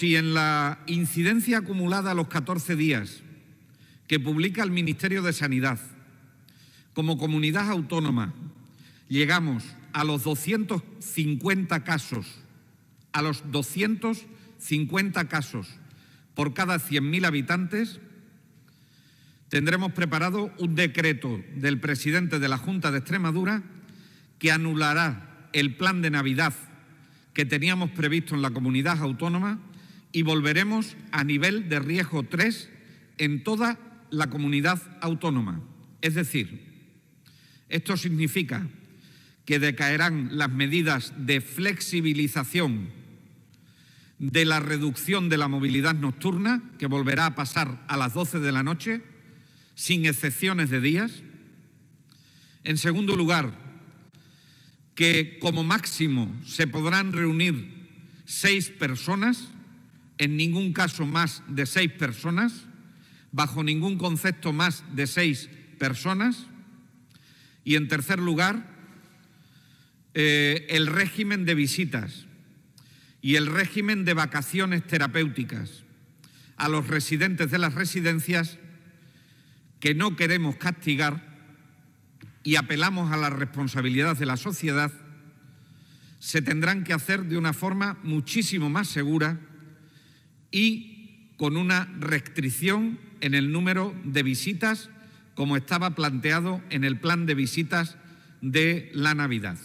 si en la incidencia acumulada a los 14 días que publica el Ministerio de Sanidad, como comunidad autónoma, llegamos a los 250 casos, a los 250 casos por cada 100.000 habitantes, tendremos preparado un decreto del presidente de la Junta de Extremadura que anulará el plan de Navidad que teníamos previsto en la comunidad autónoma y volveremos a nivel de riesgo 3 en toda la comunidad autónoma. Es decir, esto significa que decaerán las medidas de flexibilización de la reducción de la movilidad nocturna, que volverá a pasar a las 12 de la noche, sin excepciones de días. En segundo lugar, que como máximo se podrán reunir seis personas en ningún caso más de seis personas, bajo ningún concepto más de seis personas. Y en tercer lugar, eh, el régimen de visitas y el régimen de vacaciones terapéuticas a los residentes de las residencias que no queremos castigar y apelamos a la responsabilidad de la sociedad, se tendrán que hacer de una forma muchísimo más segura y con una restricción en el número de visitas como estaba planteado en el plan de visitas de la Navidad.